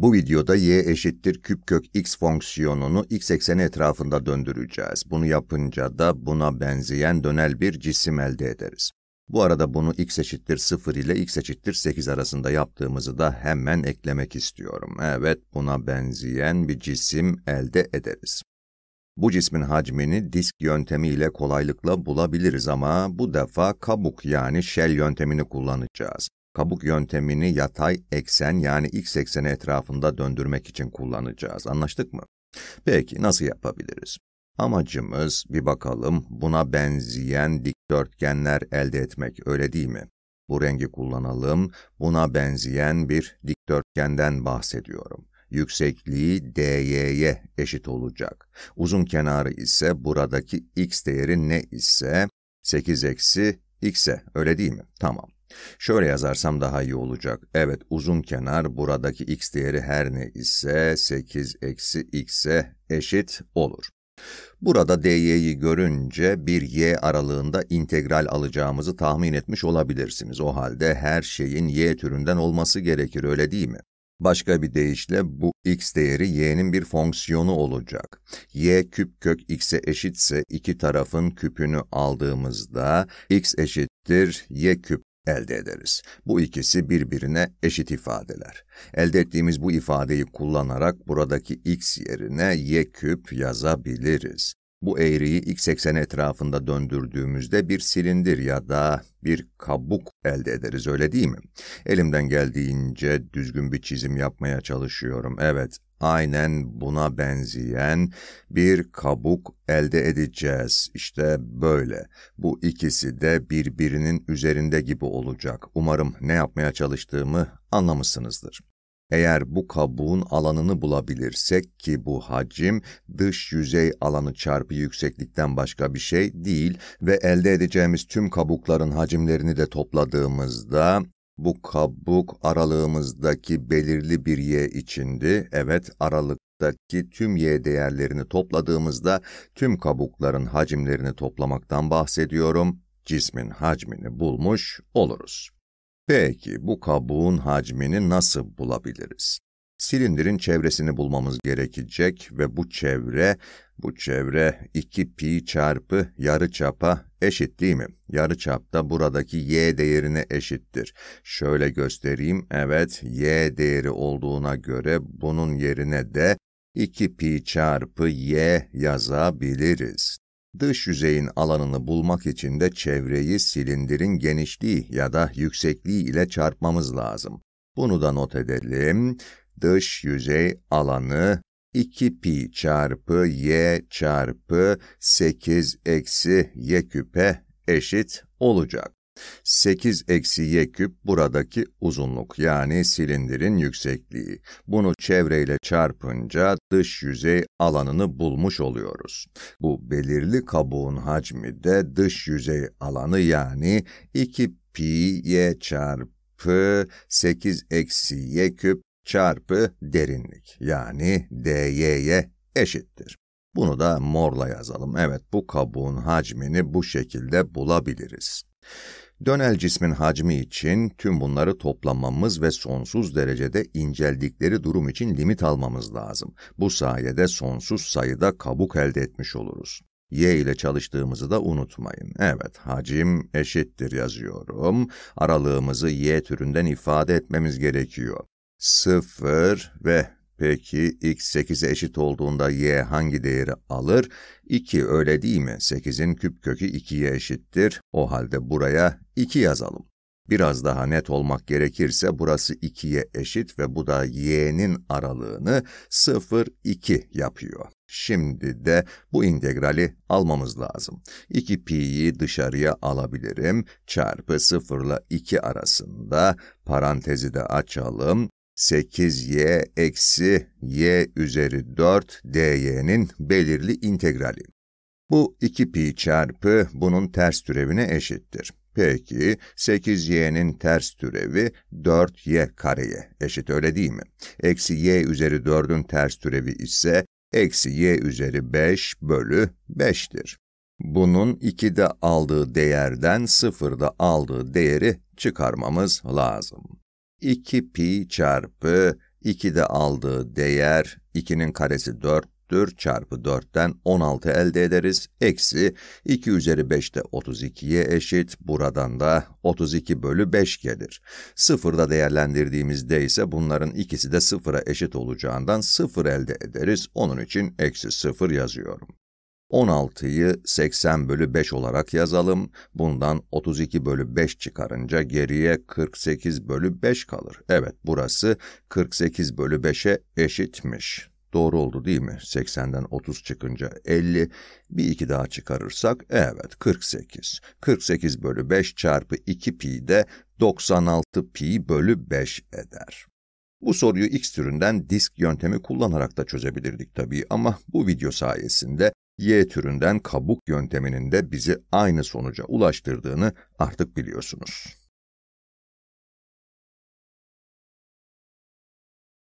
Bu videoda y eşittir küp kök x fonksiyonunu x ekseni etrafında döndüreceğiz. Bunu yapınca da buna benzeyen dönel bir cisim elde ederiz. Bu arada bunu x eşittir 0 ile x eşittir 8 arasında yaptığımızı da hemen eklemek istiyorum. Evet, buna benzeyen bir cisim elde ederiz. Bu cismin hacmini disk yöntemiyle kolaylıkla bulabiliriz ama bu defa kabuk yani shell yöntemini kullanacağız kabuk yöntemini yatay eksen yani x ekseni etrafında döndürmek için kullanacağız. Anlaştık mı? Peki nasıl yapabiliriz? Amacımız bir bakalım buna benzeyen dikdörtgenler elde etmek öyle değil mi? Bu rengi kullanalım. Buna benzeyen bir dikdörtgenden bahsediyorum. Yüksekliği DY'ye eşit olacak. Uzun kenarı ise buradaki x değeri ne ise 8 eksi x'e öyle değil mi? Tamam. Şöyle yazarsam daha iyi olacak. Evet uzun kenar buradaki x değeri her ne ise 8 eksi x'e eşit olur. Burada dy'yi görünce bir y aralığında integral alacağımızı tahmin etmiş olabilirsiniz. O halde her şeyin y türünden olması gerekir öyle değil mi? Başka bir deyişle bu x değeri y'nin bir fonksiyonu olacak. y küp kök x'e eşitse iki tarafın küpünü aldığımızda x eşittir y küp elde ederiz. Bu ikisi birbirine eşit ifadeler. Elde ettiğimiz bu ifadeyi kullanarak buradaki x yerine y küp yazabiliriz. Bu eğriyi x80 etrafında döndürdüğümüzde bir silindir ya da bir kabuk elde ederiz öyle değil mi? Elimden geldiğince düzgün bir çizim yapmaya çalışıyorum. Evet, aynen buna benzeyen bir kabuk elde edeceğiz. İşte böyle. Bu ikisi de birbirinin üzerinde gibi olacak. Umarım ne yapmaya çalıştığımı anlamışsınızdır. Eğer bu kabuğun alanını bulabilirsek ki bu hacim dış yüzey alanı çarpı yükseklikten başka bir şey değil ve elde edeceğimiz tüm kabukların hacimlerini de topladığımızda bu kabuk aralığımızdaki belirli bir y içindi. Evet aralıktaki tüm y değerlerini topladığımızda tüm kabukların hacimlerini toplamaktan bahsediyorum. Cismin hacmini bulmuş oluruz. Peki bu kabuğun hacmini nasıl bulabiliriz? Silindirin çevresini bulmamız gerekecek ve bu çevre, bu çevre 2 pi çarpı yarı çapa eşit değil mi? Yarı çap da buradaki y değerine eşittir. Şöyle göstereyim, evet y değeri olduğuna göre bunun yerine de 2 pi çarpı y yazabiliriz. Dış yüzeyin alanını bulmak için de çevreyi silindirin genişliği ya da yüksekliği ile çarpmamız lazım. Bunu da not edelim. Dış yüzey alanı 2 pi çarpı y çarpı 8 eksi y küpe eşit olacak. 8 eksi y küp buradaki uzunluk yani silindirin yüksekliği. Bunu çevreyle çarpınca dış yüzey alanını bulmuş oluyoruz. Bu belirli kabuğun hacmi de dış yüzey alanı yani 2 pi y çarpı 8 eksi y küp çarpı derinlik yani dy'ye eşittir. Bunu da morla yazalım. Evet bu kabuğun hacmini bu şekilde bulabiliriz. Dönel cismin hacmi için tüm bunları toplamamız ve sonsuz derecede inceldikleri durum için limit almamız lazım. Bu sayede sonsuz sayıda kabuk elde etmiş oluruz. Y ile çalıştığımızı da unutmayın. Evet, hacim eşittir yazıyorum. Aralığımızı Y türünden ifade etmemiz gerekiyor. 0 ve Peki x 8'e eşit olduğunda y hangi değeri alır? 2 öyle değil mi? 8'in küp kökü 2'ye eşittir. O halde buraya 2 yazalım. Biraz daha net olmak gerekirse burası 2'ye eşit ve bu da y'nin aralığını 0-2 yapıyor. Şimdi de bu integrali almamız lazım. 2pi'yi dışarıya alabilirim. Çarpı 0 ile 2 arasında parantezi de açalım. 8y eksi y üzeri 4 dy'nin belirli integrali. Bu 2pi çarpı bunun ters türevine eşittir. Peki 8y'nin ters türevi 4y kareye eşit öyle değil mi? Eksi y üzeri 4'ün ters türevi ise eksi y üzeri 5 bölü 5'tir. Bunun 2'de aldığı değerden 0'da aldığı değeri çıkarmamız lazım. 2 pi çarpı 2'de aldığı değer 2'nin karesi 4'tür çarpı 4'ten 16 elde ederiz. Eksi 2 üzeri 5 de 32'ye eşit. Buradan da 32 bölü 5 gelir. Sıfırda değerlendirdiğimizde ise bunların ikisi de sıfıra eşit olacağından 0 elde ederiz. Onun için eksi 0 yazıyorum. 16'yı 80 bölü 5 olarak yazalım. Bundan 32 bölü 5 çıkarınca geriye 48 bölü 5 kalır. Evet burası 48 bölü 5'e eşitmiş. Doğru oldu değil mi? 80'den 30 çıkınca 50, bir iki daha çıkarırsak evet 48. 48 bölü 5 çarpı 2 pi de 96 pi bölü 5 eder. Bu soruyu X türünden disk yöntemi kullanarak da çözebilirdik tabii ama bu video sayesinde Y türünden kabuk yönteminin de bizi aynı sonuca ulaştırdığını artık biliyorsunuz.